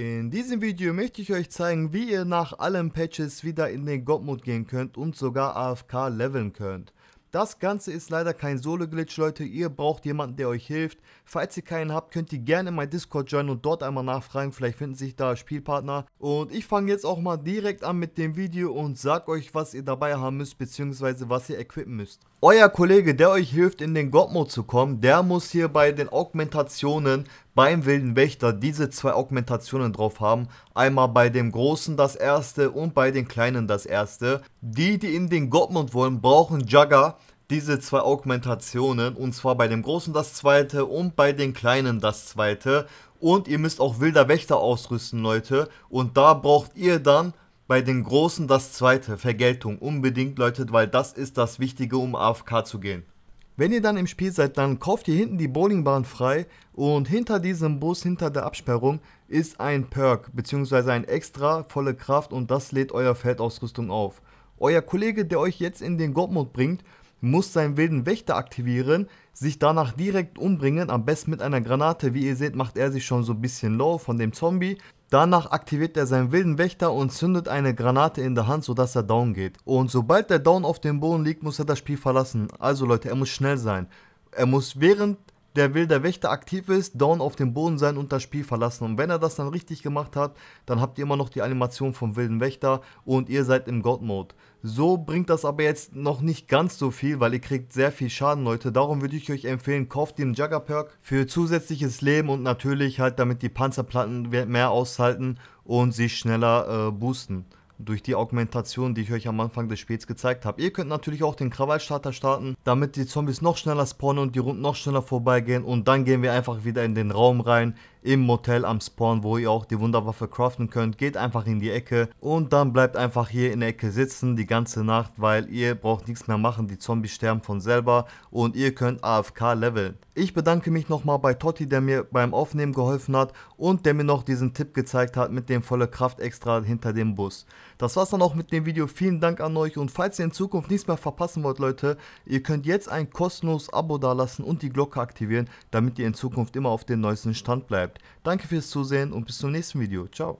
In diesem Video möchte ich euch zeigen, wie ihr nach allen Patches wieder in den God-Mode gehen könnt und sogar AFK leveln könnt. Das Ganze ist leider kein Solo-Glitch, Leute. Ihr braucht jemanden, der euch hilft. Falls ihr keinen habt, könnt ihr gerne in mein Discord joinen und dort einmal nachfragen. Vielleicht finden sich da Spielpartner. Und ich fange jetzt auch mal direkt an mit dem Video und sag euch, was ihr dabei haben müsst, beziehungsweise was ihr equippen müsst. Euer Kollege, der euch hilft, in den God-Mode zu kommen, der muss hier bei den Augmentationen beim Wilden Wächter diese zwei Augmentationen drauf haben. Einmal bei dem Großen das erste und bei den Kleinen das erste. Die, die in den Gottmund wollen, brauchen Jagger diese zwei Augmentationen. Und zwar bei dem Großen das zweite und bei den Kleinen das zweite. Und ihr müsst auch Wilder Wächter ausrüsten, Leute. Und da braucht ihr dann bei den Großen das zweite, Vergeltung. Unbedingt, Leute, weil das ist das Wichtige, um AFK zu gehen. Wenn ihr dann im Spiel seid, dann kauft ihr hinten die Bowlingbahn frei und hinter diesem Bus, hinter der Absperrung, ist ein Perk bzw. ein extra volle Kraft und das lädt euer Feldausrüstung auf. Euer Kollege, der euch jetzt in den Godmode bringt, muss seinen wilden Wächter aktivieren, sich danach direkt umbringen, am besten mit einer Granate. Wie ihr seht, macht er sich schon so ein bisschen low von dem Zombie Danach aktiviert er seinen wilden Wächter und zündet eine Granate in der Hand, sodass er down geht. Und sobald der down auf dem Boden liegt, muss er das Spiel verlassen. Also Leute, er muss schnell sein. Er muss während der will Wächter aktiv ist, down auf dem Boden sein und das Spiel verlassen. Und wenn er das dann richtig gemacht hat, dann habt ihr immer noch die Animation vom wilden Wächter und ihr seid im God-Mode. So bringt das aber jetzt noch nicht ganz so viel, weil ihr kriegt sehr viel Schaden, Leute. Darum würde ich euch empfehlen, kauft den Jugger-Perk für zusätzliches Leben und natürlich halt, damit die Panzerplatten mehr aushalten und sich schneller äh, boosten durch die Augmentation, die ich euch am Anfang des Spiels gezeigt habe. Ihr könnt natürlich auch den Krawallstarter starten, damit die Zombies noch schneller spawnen und die Runden noch schneller vorbeigehen. Und dann gehen wir einfach wieder in den Raum rein, im Motel am Spawn, wo ihr auch die Wunderwaffe craften könnt. Geht einfach in die Ecke und dann bleibt einfach hier in der Ecke sitzen die ganze Nacht, weil ihr braucht nichts mehr machen. Die Zombies sterben von selber und ihr könnt AFK leveln. Ich bedanke mich nochmal bei Totti, der mir beim Aufnehmen geholfen hat und der mir noch diesen Tipp gezeigt hat mit dem volle Kraft extra hinter dem Bus. Das war's dann auch mit dem Video. Vielen Dank an euch und falls ihr in Zukunft nichts mehr verpassen wollt, Leute, ihr könnt jetzt ein kostenloses Abo dalassen und die Glocke aktivieren, damit ihr in Zukunft immer auf dem neuesten Stand bleibt. Danke fürs Zusehen und bis zum nächsten Video. Ciao.